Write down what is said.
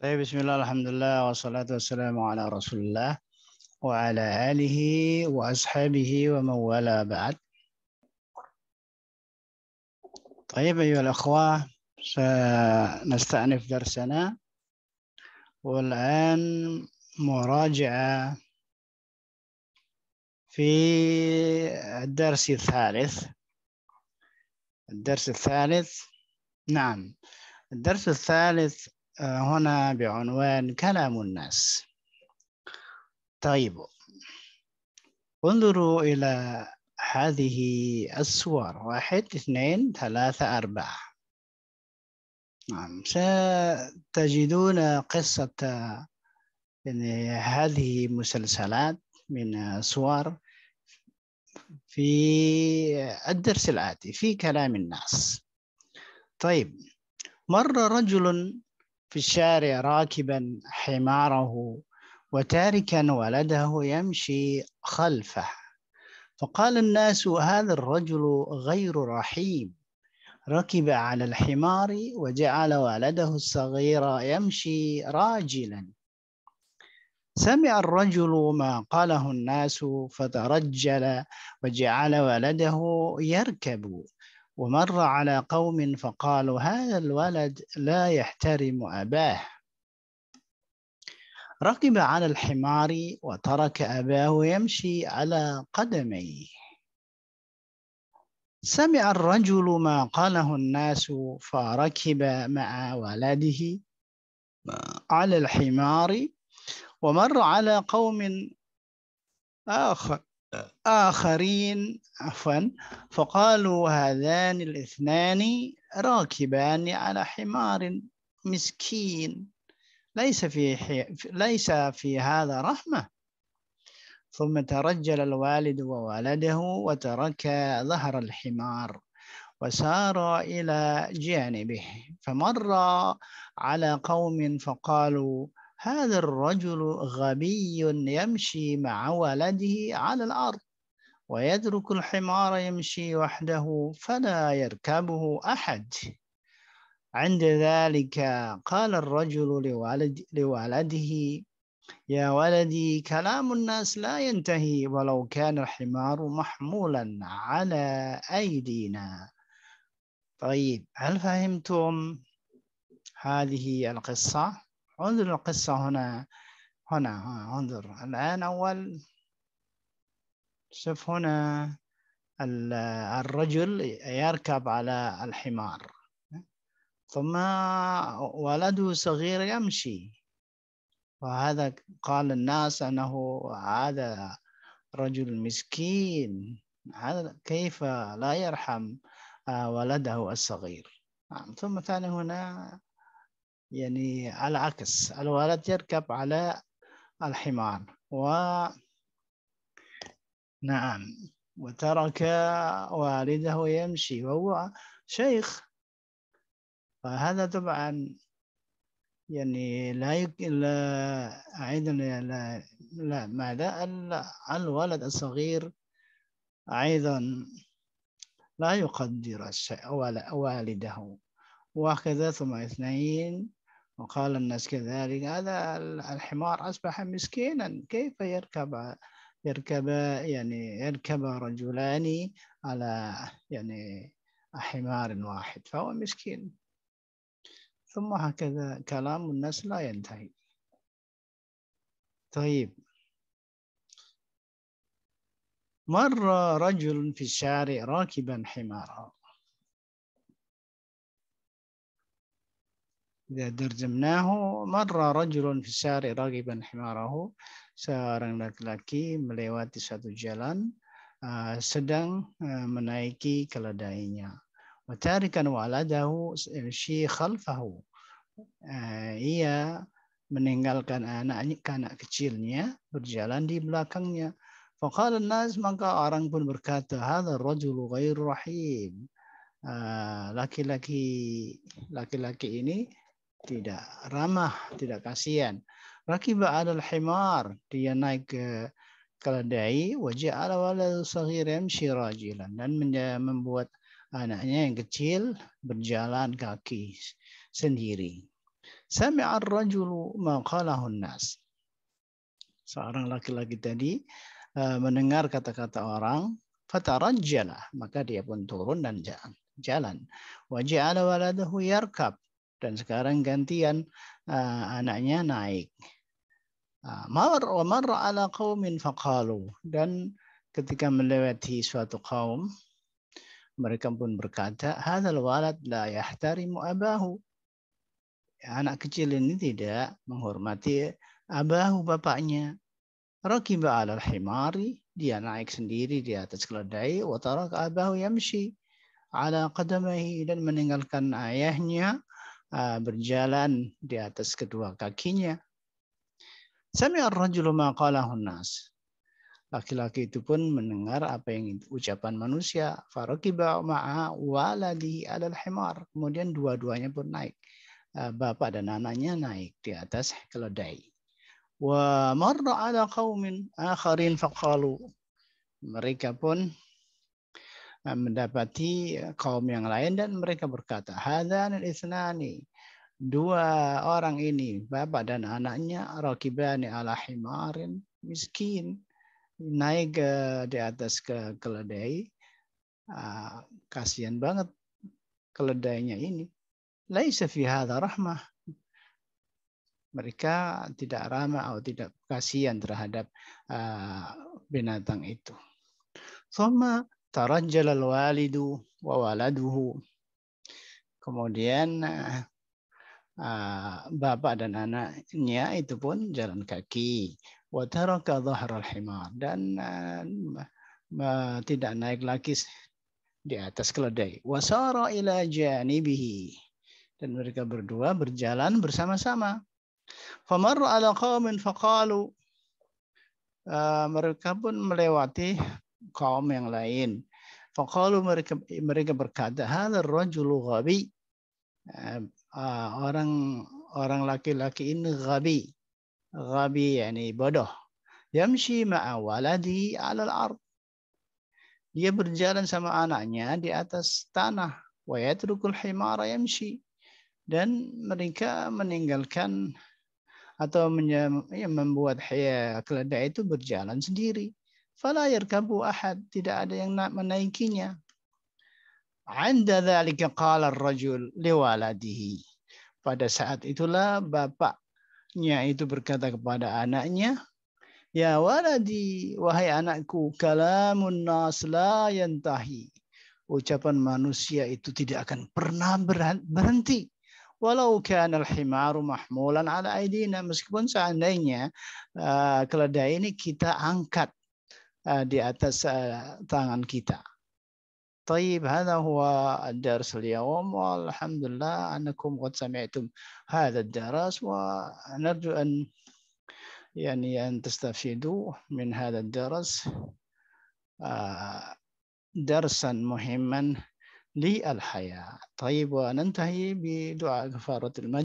طيب بسم الله الحمد لله والصلاة والسلام على رسول الله وعلى آله وأصحابه ومن والاه بعد طيب أيها الأخوة سنستأنف درسنا والآن مراجعة في الدرس الثالث الدرس الثالث نعم الدرس الثالث هنا بعنوان كلام الناس طيب انظروا إلى هذه الصور واحد اثنين ثلاثة أربعة نعم ستجدون قصة يعني هذه مسلسلات من صور في الدرس الآتي في كلام الناس طيب مر رجل في الشارع راكبا حماره وتاركا ولده يمشي خلفه فقال الناس هذا الرجل غير رحيم ركب على الحمار وجعل ولده الصغير يمشي راجلا سمع الرجل ما قاله الناس فترجل وجعل ولده يركب ومر على قوم فقالوا هذا الولد لا يحترم أباه ركب على الحمار وترك أباه يمشي على قدميه سمع الرجل ما قاله الناس فركب مع ولده على الحمار ومر على قوم آخر آخرين عفوا فقالوا هذان الاثنان راكبان على حمار مسكين ليس في حي... ليس في هذا رحمة ثم ترجل الوالد وولده وترك ظهر الحمار وسار إلى جانبه فمر على قوم فقالوا هذا الرجل غبي يمشي مع ولده على الأرض ويترك الحمار يمشي وحده فلا يركبه أحد عند ذلك قال الرجل لوالد لولده يا ولدي كلام الناس لا ينتهي ولو كان الحمار محمولا على أيدينا طيب هل فهمتم هذه القصة؟ انظر القصة هنا هنا انظر الآن أول شوف هنا الرجل يركب على الحمار ثم ولده صغير يمشي وهذا قال الناس أنه هذا رجل مسكين هذا كيف لا يرحم آه، ولده الصغير نعم، ثم ثاني هنا يعني على العكس الولد يركب على الحمار و نعم وترك والده يمشي وهو شيخ فهذا طبعا يعني لا يك... لا أعيد لا, لا ماذا الولد الصغير أيضا لا يقدر الشيء والده وهكذا ثم اثنين وقال الناس كذلك هذا الحمار أصبح مسكينا كيف يركب يركب يعني يركب رجلان على يعني حمار واحد فهو مسكين ثم هكذا كلام الناس لا ينتهي طيب مر رجل في الشارع راكبا حماره إذا درجمناه مر رجل في الشارع ragiban حماره seorang laki-laki melewati satu jalan uh, sedang uh, menaiki keledainya. Watarikan waladahu shi khalfahu. ia meninggalkan anaknya anak kecilnya berjalan di belakangnya. Faqala nas maka orang pun berkata hadza rajulu ghairu rahim. Laki-laki laki-laki ini tidak ramah, tidak kasihan. Rakiba adal himar, dia naik ke keledai, wajah ala wala sahiram syirajilan. Dan membuat anaknya yang kecil berjalan kaki sendiri. Sami'ar rajulu maqalahun nas. Seorang laki-laki tadi eh, mendengar kata-kata orang, fatarajjalah. Maka dia pun turun dan jalan. Wajah ala waladahu yarkab dan sekarang gantian uh, anaknya naik. Ah, mar Omar ala qaumin faqalu dan ketika melewati suatu kaum mereka pun berkata hadzal walad la yahtarimu abahu ya, anak kecil ini tidak menghormati abahu bapaknya rakiba alal himari dia naik sendiri di atas keledai wa abahu yamshi ala qadamihi dan meninggalkan ayahnya Eh, berjalan di atas kedua kakinya. Sami ar-rajulu nas. Laki-laki itu pun mendengar apa yang itu, ucapan manusia. Farakiba ma'a waladi alal himar. Kemudian dua-duanya pun naik. Eh, bapak dan anaknya naik di atas keledai. Wa marra ala qaumin akharin faqalu. Mereka pun Eh, mendapati eh, kaum yang lain dan mereka berkata hadanil isnani dua orang ini bapak dan anaknya rakibani ala himarin miskin naik di atas ke keledai ah, kasihan banget keledainya ini laisa fi hadha rahmah mereka tidak ramah atau tidak kasihan terhadap ah, binatang itu. Soma tarajjal al-walidu wa waladuhu. Kemudian uh, bapak dan anaknya itu pun jalan kaki. Wa taraka al himar dan uh, uh, tidak naik lagi di atas keledai. sara ila janibihi. Dan mereka berdua berjalan bersama-sama. Famarru ala qaumin faqalu ah, mereka pun melewati kaum yang lain. Fakalu mereka mereka berkata, hal rajulu ghabi. Eh, ah, orang orang laki-laki ini ghabi. Ghabi yani bodoh. Yamshi ma'a waladi al ard. Dia berjalan sama anaknya di atas tanah. Wa yatrukul himara yamshi. Dan mereka meninggalkan atau ya, membuat ya, keledai itu berjalan sendiri fala yarkabu ahad, tidak ada yang menaikinya. Anda dzalika qala ar-rajul liwaladihi. Pada saat itulah bapaknya itu berkata kepada anaknya, Ya waladi, wahai anakku, kalamun nas la yantahi. Ucapan manusia itu tidak akan pernah berhenti. Walau al himaru mahmulan ala aidina. Meskipun seandainya uh, keledai ini kita angkat di atas tangan kita. طيب هذا هو الدرس اليوم والحمد لله أنكم قد سمعتم هذا الدرس ونرجو أن يعني أن تستفيدوا من هذا الدرس آه، درسا مهما للحياة طيب وننتهي بدعاء كفارة المجد